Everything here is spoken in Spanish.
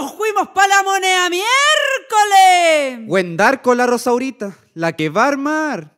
nos fuimos para la moneda miércoles. dar con la Rosaurita, la que va a armar.